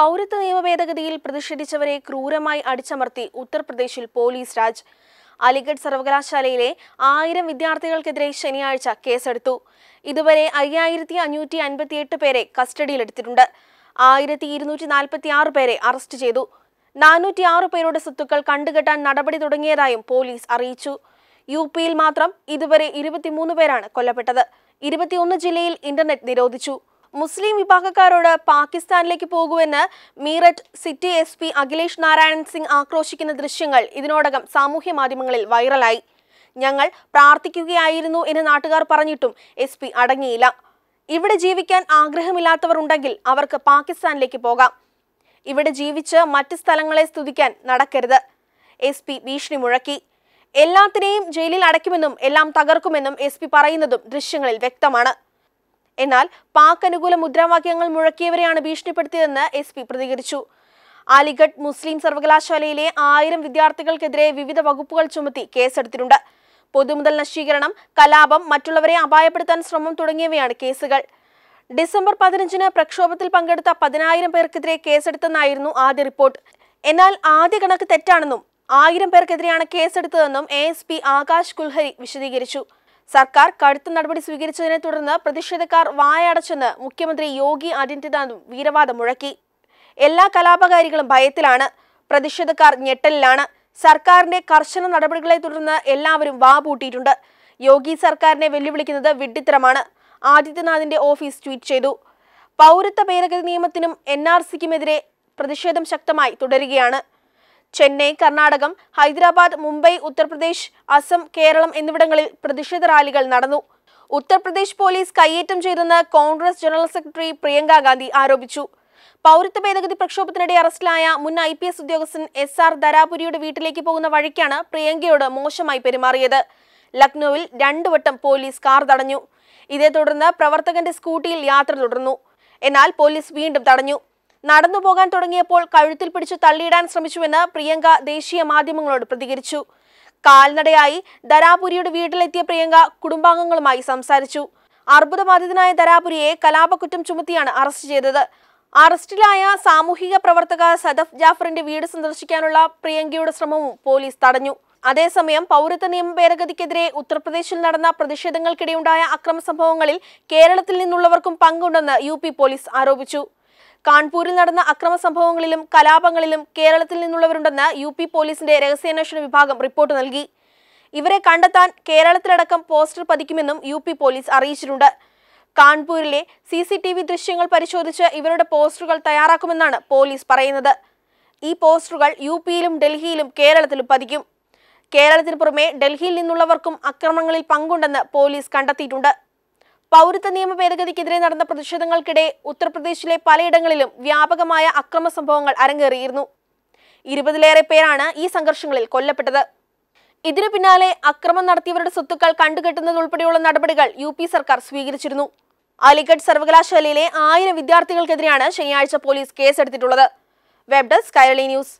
പൗരത്വ നിയമ ഭേദഗതിയിൽ പ്രതിഷേധിച്ചവരെ ക്രൂരമായി അടിച്ചമർത്തി ഉത്തർപ്രദേശിൽ പോലീസ് രാജ് അലിഗഡ് സർവകലാശാലയിലെ ആയിരം വിദ്യാർത്ഥികൾക്കെതിരെ ശനിയാഴ്ച കേസെടുത്തു ഇതുവരെ അയ്യായിരത്തി അഞ്ഞൂറ്റി അൻപത്തിയെട്ട് പേരെ കസ്റ്റഡിയിലെടുത്തിട്ടുണ്ട് ആയിരത്തി ഇരുന്നൂറ്റി നാൽപ്പത്തി ആറ് പേരെ അറസ്റ്റ് ചെയ്തു നാനൂറ്റി ആറ് പേരുടെ സ്വത്തുക്കൾ കണ്ടുകെട്ടാൻ നടപടി തുടങ്ങിയതായും പോലീസ് അറിയിച്ചു യു പിയിൽ മാത്രം ഇതുവരെ ഇരുപത്തിമൂന്ന് പേരാണ് കൊല്ലപ്പെട്ടത് ഇരുപത്തിയൊന്ന് ജില്ലയിൽ ഇന്റർനെറ്റ് നിരോധിച്ചു മുസ്ലിം വിഭാഗക്കാരോട് പാകിസ്ഥാനിലേക്ക് പോകുമെന്ന് Meerut city S P Akhilesh Narayan Singh ആക്രോശിക്കുന്ന ദൃശ്യങ്ങൾ ഇതിനോടകം സാമൂഹ്യ മാധ്യമങ്ങളിൽ വൈറലായി ഞങ്ങൾ പ്രാർത്ഥിക്കുകയായിരുന്നു എന്ന് നാട്ടുകാർ പറഞ്ഞിട്ടും എസ് പി അടങ്ങിയില്ല ഇവിടെ ജീവിക്കാൻ ആഗ്രഹമില്ലാത്തവർ ഉണ്ടെങ്കിൽ അവർക്ക് പാകിസ്ഥാനിലേക്ക് പോകാം ഇവിടെ ജീവിച്ച് മറ്റ് സ്ഥലങ്ങളെ സ്തുതിക്കാൻ നടക്കരുത് എസ് പി ഭീഷണി മുഴക്കി എല്ലാത്തിനെയും ജയിലിൽ അടയ്ക്കുമെന്നും എല്ലാം തകർക്കുമെന്നും എസ് പി പറയുന്നതും ദൃശ്യങ്ങളിൽ വ്യക്തമാണ് എന്നാൽ പാക് അനുകൂല മുദ്രാവാക്യങ്ങൾ മുഴക്കിയവരെയാണ് ഭീഷണിപ്പെടുത്തിയതെന്ന് എസ് പി പ്രതികരിച്ചു അലിഗഡ് മുസ്ലിം സർവകലാശാലയിലെ ആയിരം വിദ്യാർത്ഥികൾക്കെതിരെ വിവിധ വകുപ്പുകൾ ചുമത്തി കേസെടുത്തിട്ടുണ്ട് പൊതുമുതൽ നശീകരണം കലാപം മറ്റുള്ളവരെ അപായപ്പെടുത്താൻ ശ്രമം തുടങ്ങിയവയാണ് കേസുകൾ ഡിസംബർ പതിനഞ്ചിന് പ്രക്ഷോഭത്തിൽ പങ്കെടുത്ത പതിനായിരം പേർക്കെതിരെ കേസെടുത്തെന്നായിരുന്നു ആദ്യ റിപ്പോർട്ട് എന്നാൽ ആദ്യ കണക്ക് തെറ്റാണെന്നും ആയിരം പേർക്കെതിരെയാണ് കേസെടുത്തതെന്നും A S P Akash Kulhari വിശദീകരിച്ചു സർക്കാർ കടുത്ത നടപടി സ്വീകരിച്ചതിനെ തുടർന്ന് പ്രതിഷേധക്കാർ വായടച്ചെന്ന് മുഖ്യമന്ത്രി യോഗി ആദിത്യനാഥും വീരവാദം മുഴക്കി എല്ലാ കലാപകാരികളും ഭയത്തിലാണ് പ്രതിഷേധക്കാർ ഞെട്ടലിലാണ് സർക്കാരിന്റെ കർശന നടപടികളെ തുടർന്ന് എല്ലാവരും വാപൂട്ടിയിട്ടുണ്ട് യോഗി സർക്കാരിനെ വെല്ലുവിളിക്കുന്നത് വിഡ്ഢിത്തരമാണ് ആദിത്യനാഥിന്റെ ഓഫീസ് ട്വീറ്റ് ചെയ്തു പൗരത്വ ഭേദഗതി നിയമത്തിനും എൻ ആർ സിക്കുമെതിരെ പ്രതിഷേധം ശക്തമായി തുടരുകയാണ് ചെന്നൈ കർണാടകം ഹൈദരാബാദ് മുംബൈ ഉത്തർപ്രദേശ് അസം കേരളം എന്നിവിടങ്ങളിൽ പ്രതിഷേധ റാലികൾ നടന്നു ഉത്തർപ്രദേശ് പോലീസ് കയ്യേറ്റം ചെയ്തെന്ന് കോൺഗ്രസ് ജനറൽ സെക്രട്ടറി പ്രിയങ്ക ഗാന്ധി ആരോപിച്ചു പൗരത്വ ഭേദഗതി പ്രക്ഷോഭത്തിനിടെ അറസ്റ്റിലായ മുൻ ഐ പി എസ് ഉദ്യോഗസ്ഥൻ എസ് ആർ ദരാപുരിയുടെ വീട്ടിലേക്ക് പോകുന്ന വഴിക്കാണ് പ്രിയങ്കയോട് മോശമായി പെരുമാറിയത് ലക്നൌവിൽ രണ്ടുവട്ടം പോലീസ് കാർ തടഞ്ഞു ഇതേ തുടർന്ന് പ്രവർത്തകന്റെ സ്കൂട്ടിയിൽ യാത്ര തുടർന്നു എന്നാൽ പോലീസ് വീണ്ടും തടഞ്ഞു നടന്നുപോകാൻ തുടങ്ങിയപ്പോൾ കഴുത്തിൽ പിടിച്ച് തള്ളിയിടാൻ ശ്രമിച്ചുവെന്ന് പ്രിയങ്ക ദേശീയ മാധ്യമങ്ങളോട് പ്രതികരിച്ചു കാൽനടയായി ദരാപുരിയുടെ വീട്ടിലെത്തിയ പ്രിയങ്ക കുടുംബാംഗങ്ങളുമായി സംസാരിച്ചു അർബുദബാധിതനായ ദരാപുരിയെ കലാപക്കുറ്റം ചുമത്തിയാണ് അറസ്റ്റ് ചെയ്തത് അറസ്റ്റിലായ സാമൂഹിക പ്രവർത്തക സദഫ് ജാഫറിന്റെ വീട് സന്ദർശിക്കാനുള്ള പ്രിയങ്കയുടെ ശ്രമവും പോലീസ് തടഞ്ഞു അതേസമയം പൗരത്വ നിയമ ഭേദഗതിക്കെതിരെ ഉത്തർപ്രദേശിൽ നടന്ന പ്രതിഷേധങ്ങൾക്കിടെയുണ്ടായ അക്രമ സംഭവങ്ങളിൽ കേരളത്തിൽ നിന്നുള്ളവർക്കും പങ്കുണ്ടെന്ന് യു പോലീസ് ആരോപിച്ചു കാൺപൂരിൽ നടന്ന അക്രമ സംഭവങ്ങളിലും കലാപങ്ങളിലും കേരളത്തിൽ നിന്നുള്ളവരുണ്ടെന്ന് യു പി പോലീസിന്റെ രഹസ്യാന്വേഷണ വിഭാഗം റിപ്പോർട്ട് നൽകി ഇവരെ കണ്ടെത്താൻ കേരളത്തിലടക്കം പോസ്റ്റർ പതിക്കുമെന്നും യു പി പോലീസ് അറിയിച്ചിട്ടുണ്ട് കാൺപൂരിലെ സി സി ടി വി ദൃശ്യങ്ങൾ പരിശോധിച്ച് ഇവരുടെ പോസ്റ്ററുകൾ തയ്യാറാക്കുമെന്നാണ് പോലീസ് പറയുന്നത് ഈ പോസ്റ്ററുകൾ യു പിയിലും ഡൽഹിയിലും കേരളത്തിലും പതിക്കും കേരളത്തിന് പുറമെ ഡൽഹിയിൽ നിന്നുള്ളവർക്കും അക്രമങ്ങളിൽ പങ്കുണ്ടെന്ന് പോലീസ് കണ്ടെത്തിയിട്ടുണ്ട് പൗരത്വ നിയമ ഭേദഗതിക്കെതിരെ നടന്ന പ്രതിഷേധങ്ങൾക്കിടെ ഉത്തർപ്രദേശിലെ പലയിടങ്ങളിലും വ്യാപകമായ അക്രമ സംഭവങ്ങൾ അരങ്ങേറിയിരുന്നു ഇരുപതിലേറെ പേരാണ് ഈ സംഘർഷങ്ങളിൽ കൊല്ലപ്പെട്ടത് ഇതിനു പിന്നാലെ അക്രമം നടത്തിയവരുടെ സ്വത്തുക്കൾ കണ്ടുകെട്ടുന്നതുൾപ്പെടെയുള്ള നടപടികൾ യു പി സർക്കാർ സ്വീകരിച്ചിരുന്നു അലിഗഡ് സർവകലാശാലയിലെ ആയിരം വിദ്യാർത്ഥികൾക്കെതിരെയാണ് ശനിയാഴ്ച പോലീസ് കേസെടുത്തിട്ടുള്ളത് വെബ് ഡെസ്ക് കൈരളി ന്യൂസ്